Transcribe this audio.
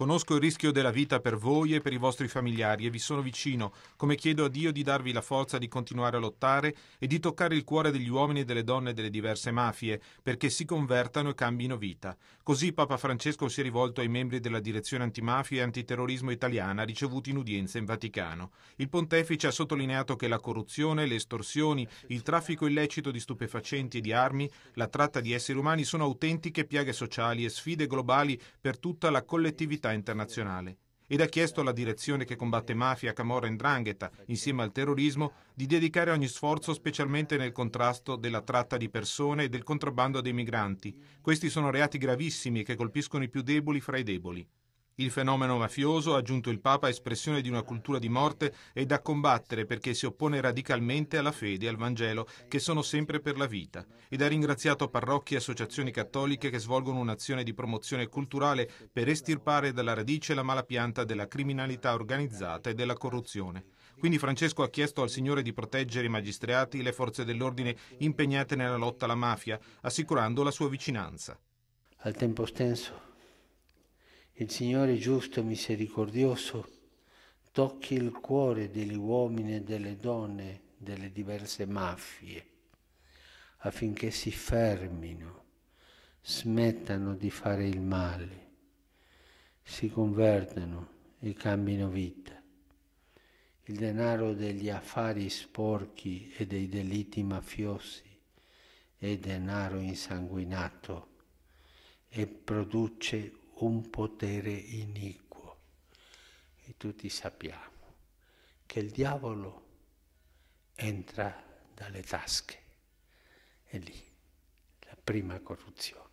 Conosco il rischio della vita per voi e per i vostri familiari e vi sono vicino, come chiedo a Dio di darvi la forza di continuare a lottare e di toccare il cuore degli uomini e delle donne delle diverse mafie, perché si convertano e cambino vita. Così Papa Francesco si è rivolto ai membri della direzione antimafia e antiterrorismo italiana ricevuti in udienza in Vaticano. Il pontefice ha sottolineato che la corruzione, le estorsioni, il traffico illecito di stupefacenti e di armi, la tratta di esseri umani sono autentiche piaghe sociali e sfide globali per tutta la collettività comunità internazionale ed ha chiesto alla direzione che combatte mafia, camorra e ndrangheta, insieme al terrorismo, di dedicare ogni sforzo specialmente nel contrasto della tratta di persone e del contrabbando dei migranti. Questi sono reati gravissimi che colpiscono i più deboli fra i deboli. Il fenomeno mafioso, ha aggiunto il Papa, è espressione di una cultura di morte e da combattere perché si oppone radicalmente alla fede e al Vangelo, che sono sempre per la vita. Ed ha ringraziato parrocchie e associazioni cattoliche che svolgono un'azione di promozione culturale per estirpare dalla radice la mala pianta della criminalità organizzata e della corruzione. Quindi Francesco ha chiesto al Signore di proteggere i magistrati e le forze dell'ordine impegnate nella lotta alla mafia, assicurando la sua vicinanza. Al tempo stesso il Signore giusto e misericordioso tocchi il cuore degli uomini e delle donne delle diverse mafie affinché si fermino, smettano di fare il male, si convertano e cambino vita. Il denaro degli affari sporchi e dei delitti mafiosi è denaro insanguinato e produce un potere iniquo. E tutti sappiamo che il diavolo entra dalle tasche. E lì la prima corruzione.